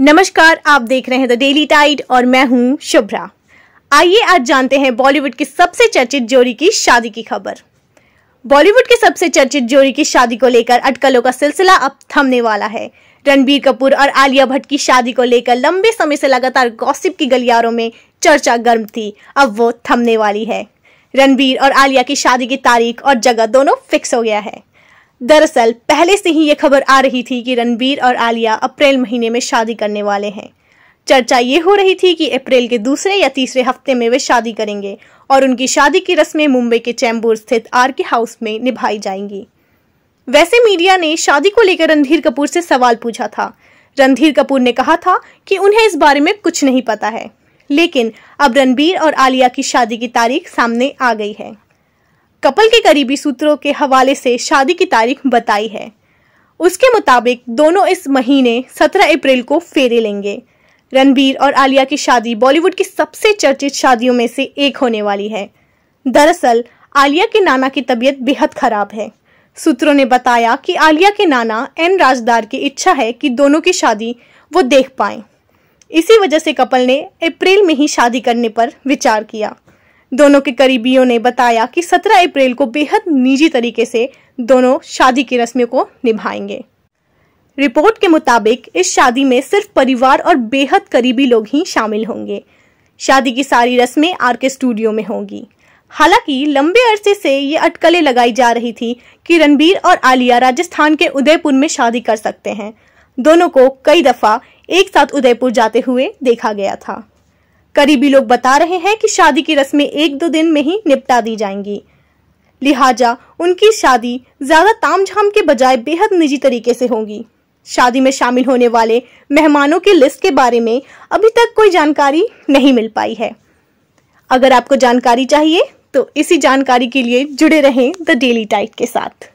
नमस्कार आप देख रहे हैं द डेली टाइड और मैं हूं शुभ्रा आइए आज जानते हैं बॉलीवुड की सबसे चर्चित जोड़ी की शादी की खबर बॉलीवुड की सबसे चर्चित जोड़ी की शादी को लेकर अटकलों का सिलसिला अब थमने वाला है रणबीर कपूर और आलिया भट्ट की शादी को लेकर लंबे समय से लगातार गॉसिप की गलियारों में चर्चा गर्म थी अब वो थमने वाली है रणबीर और आलिया की शादी की तारीख और जगह दोनों फिक्स हो गया है दरअसल पहले से ही ये खबर आ रही थी कि रणबीर और आलिया अप्रैल महीने में शादी करने वाले हैं चर्चा ये हो रही थी कि अप्रैल के दूसरे या तीसरे हफ्ते में वे शादी करेंगे और उनकी शादी की रस्में मुंबई के चैम्बूर स्थित आर के हाउस में निभाई जाएंगी वैसे मीडिया ने शादी को लेकर रणधीर कपूर से सवाल पूछा था रणधीर कपूर ने कहा था कि उन्हें इस बारे में कुछ नहीं पता है लेकिन अब रणबीर और आलिया की शादी की तारीख सामने आ गई है कपल के करीबी सूत्रों के हवाले से शादी की तारीख बताई है उसके मुताबिक दोनों इस महीने 17 अप्रैल को फेरे लेंगे रणबीर और आलिया की शादी बॉलीवुड की सबसे चर्चित शादियों में से एक होने वाली है दरअसल आलिया के नाना की तबीयत बेहद खराब है सूत्रों ने बताया कि आलिया के नाना एन राजदार की इच्छा है कि दोनों की शादी वो देख पाएं। इसी वजह से कपल ने अप्रैल में ही शादी करने पर विचार किया दोनों के करीबियों ने बताया कि 17 अप्रैल को बेहद निजी तरीके से दोनों शादी की रस्म को निभाएंगे रिपोर्ट के मुताबिक इस शादी में सिर्फ परिवार और बेहद करीबी लोग ही शामिल होंगे शादी की सारी रस्में आर के स्टूडियो में होंगी हालांकि लंबे अरसे से ये अटकलें लगाई जा रही थी कि रणबीर और आलिया राजस्थान के उदयपुर में शादी कर सकते हैं दोनों को कई दफा एक साथ उदयपुर जाते हुए देखा गया था करीबी लोग बता रहे हैं कि शादी की रस्में एक दो दिन में ही निपटा दी जाएंगी लिहाजा उनकी शादी ज्यादा तामझाम के बजाय बेहद निजी तरीके से होगी शादी में शामिल होने वाले मेहमानों की लिस्ट के बारे में अभी तक कोई जानकारी नहीं मिल पाई है अगर आपको जानकारी चाहिए तो इसी जानकारी के लिए जुड़े रहें द डेली टाइट के साथ